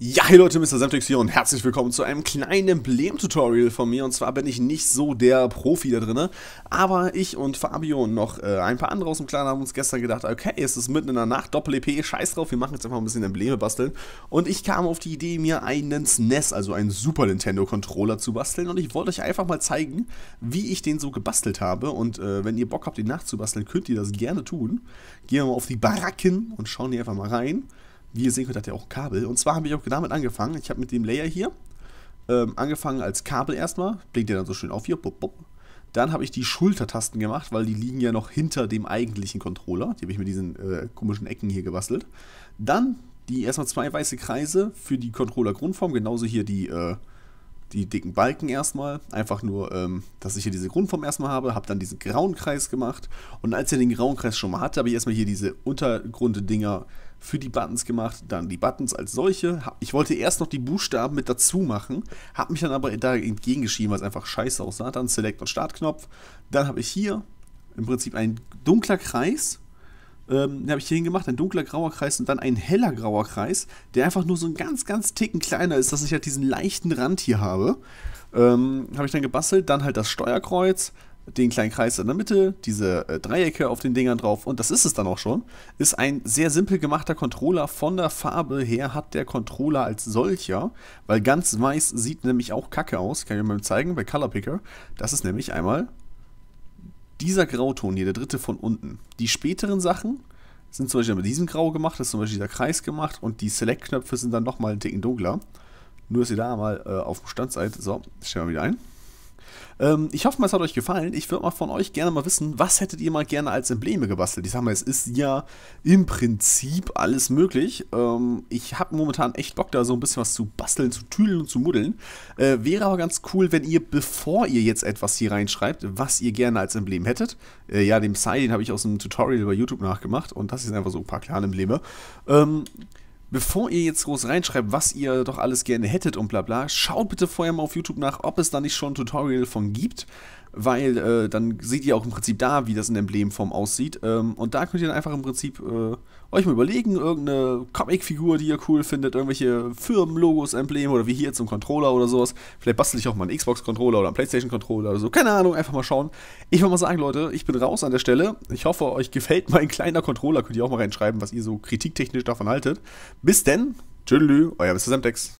Ja, hey Leute, Mr. Semtex hier und herzlich willkommen zu einem kleinen Emblem-Tutorial von mir. Und zwar bin ich nicht so der Profi da drinne, aber ich und Fabio und noch äh, ein paar andere aus dem Clan haben uns gestern gedacht, okay, es ist mitten in der Nacht, Doppel-EP, scheiß drauf, wir machen jetzt einfach ein bisschen Embleme basteln. Und ich kam auf die Idee, mir einen SNES, e also einen Super Nintendo-Controller zu basteln. Und ich wollte euch einfach mal zeigen, wie ich den so gebastelt habe. Und äh, wenn ihr Bock habt, den nachzubasteln, könnt ihr das gerne tun. Gehen wir mal auf die Baracken und schauen hier einfach mal rein. Wie ihr sehen könnt, hat er auch Kabel. Und zwar habe ich auch damit angefangen. Ich habe mit dem Layer hier ähm, angefangen als Kabel erstmal. Blinkt ja dann so schön auf hier. Bup, bup. Dann habe ich die Schultertasten gemacht, weil die liegen ja noch hinter dem eigentlichen Controller. Die habe ich mit diesen äh, komischen Ecken hier gebastelt. Dann die erstmal zwei weiße Kreise für die Controller-Grundform. Genauso hier die, äh, die dicken Balken erstmal. Einfach nur, ähm, dass ich hier diese Grundform erstmal habe. Habe dann diesen grauen Kreis gemacht. Und als er den grauen Kreis schon mal hatte, habe ich erstmal hier diese Untergrunddinger dinger für die Buttons gemacht, dann die Buttons als solche. Ich wollte erst noch die Buchstaben mit dazu machen, habe mich dann aber da entgegengeschrieben, weil es einfach scheiße aussah. Dann Select und Startknopf. Dann habe ich hier im Prinzip ein dunkler Kreis, ähm, den habe ich hier hingemacht, ein dunkler grauer Kreis und dann ein heller grauer Kreis, der einfach nur so ein ganz, ganz Ticken kleiner ist, dass ich halt diesen leichten Rand hier habe. Ähm, habe ich dann gebastelt, dann halt das Steuerkreuz, den kleinen Kreis in der Mitte, diese äh, Dreiecke auf den Dingern drauf und das ist es dann auch schon. Ist ein sehr simpel gemachter Controller. Von der Farbe her hat der Controller als solcher, weil ganz weiß sieht nämlich auch kacke aus. Kann ich mir mal zeigen bei Color Picker. Das ist nämlich einmal dieser Grauton hier, der dritte von unten. Die späteren Sachen sind zum Beispiel mit diesem Grau gemacht, das ist zum Beispiel dieser Kreis gemacht und die Select-Knöpfe sind dann nochmal einen Ticken dunkler. Nur, dass ihr da mal äh, auf dem Stand seid. So, stellen wir wieder ein. Ähm, ich hoffe es hat euch gefallen. Ich würde mal von euch gerne mal wissen, was hättet ihr mal gerne als Embleme gebastelt? Ich sag mal, es ist ja im Prinzip alles möglich. Ähm, ich habe momentan echt Bock, da so ein bisschen was zu basteln, zu tüdeln und zu muddeln. Äh, wäre aber ganz cool, wenn ihr, bevor ihr jetzt etwas hier reinschreibt, was ihr gerne als Emblem hättet. Äh, ja, dem Psy, den habe ich aus einem Tutorial bei YouTube nachgemacht und das sind einfach so ein paar kleine Embleme. Ähm, bevor ihr jetzt groß reinschreibt, was ihr doch alles gerne hättet und bla bla, schaut bitte vorher mal auf YouTube nach, ob es da nicht schon ein Tutorial von gibt weil äh, dann seht ihr auch im Prinzip da, wie das in Emblemform aussieht. Ähm, und da könnt ihr dann einfach im Prinzip äh, euch mal überlegen, irgendeine Comic-Figur, die ihr cool findet, irgendwelche Firmenlogos, Embleme oder wie hier zum Controller oder sowas. Vielleicht bastel ich auch mal einen Xbox-Controller oder einen PlayStation-Controller oder so. Keine Ahnung, einfach mal schauen. Ich würde mal sagen, Leute, ich bin raus an der Stelle. Ich hoffe, euch gefällt mein kleiner Controller. Könnt ihr auch mal reinschreiben, was ihr so kritiktechnisch davon haltet. Bis denn, tschüss, euer Mr. Semtex.